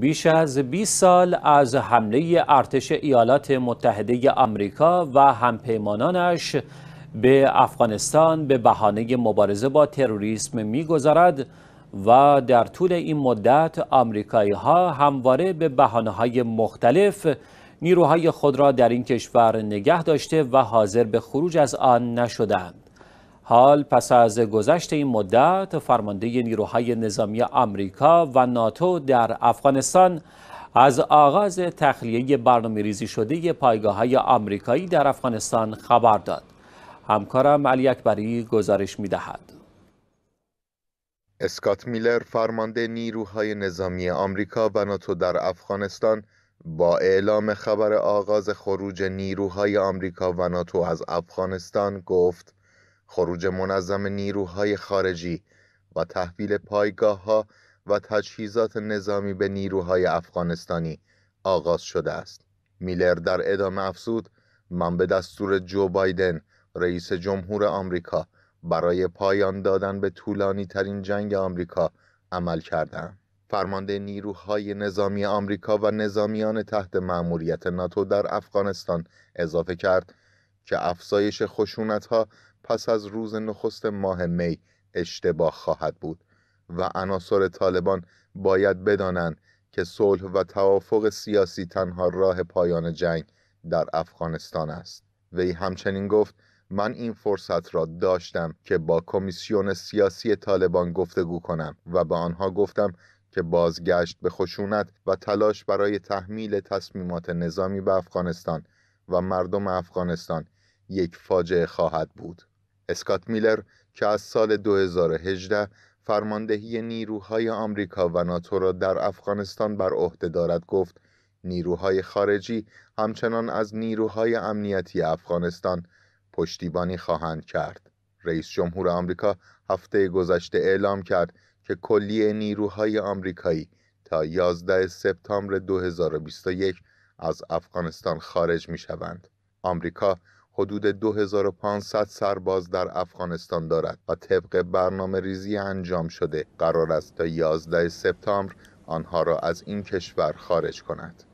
بیش از 20 سال از حمله ارتش ایالات متحده آمریکا و همپیمانانش به افغانستان به بهانه مبارزه با تروریسم میگذرد و در طول این مدت آمریکایی ها همواره به بحانه های مختلف نیروهای خود را در این کشور نگه داشته و حاضر به خروج از آن نشدند. حال پس از گذشت این مدت فرمانده نیروهای نظامی آمریکا و ناتو در افغانستان از آغاز تخلیه برنامه ریزی شده پایگاه های آمریکایی در افغانستان خبر داد. همکارم علی اکبری گزارش می دهد. اسکات میلر فرمانده نیروهای نظامی آمریکا و ناتو در افغانستان با اعلام خبر آغاز خروج نیروهای آمریکا و ناتو از افغانستان گفت خروج منظم نیروهای خارجی و تحویل پایگاه ها و تجهیزات نظامی به نیروهای افغانستانی آغاز شده است. میلر در ادامه افزود من به دستور جو بایدن رئیس جمهور آمریکا برای پایان دادن به طولانی ترین جنگ آمریکا عمل کردم. فرمانده نیروهای نظامی آمریکا و نظامیان تحت مأموریت ناتو در افغانستان اضافه کرد که افزایش خشونت ها پس از روز نخست ماه می اشتباه خواهد بود و عناصر طالبان باید بدانند که صلح و توافق سیاسی تنها راه پایان جنگ در افغانستان است وی همچنین گفت من این فرصت را داشتم که با کمیسیون سیاسی طالبان گفتگو کنم و به آنها گفتم که بازگشت به خشونت و تلاش برای تحمیل تصمیمات نظامی به افغانستان و مردم افغانستان یک فاجعه خواهد بود اسکات میلر که از سال 2018 فرماندهی نیروهای آمریکا و ناتو را در افغانستان بر عهده دارد گفت نیروهای خارجی همچنان از نیروهای امنیتی افغانستان پشتیبانی خواهند کرد رئیس جمهور آمریکا هفته گذشته اعلام کرد که کلیه نیروهای آمریکایی تا 11 سپتامبر 2021 از افغانستان خارج می شوند. آمریکا حدود 2500 سرباز در افغانستان دارد و طبق برنامه ریزی انجام شده قرار است تا 11 سپتامبر آنها را از این کشور خارج کند.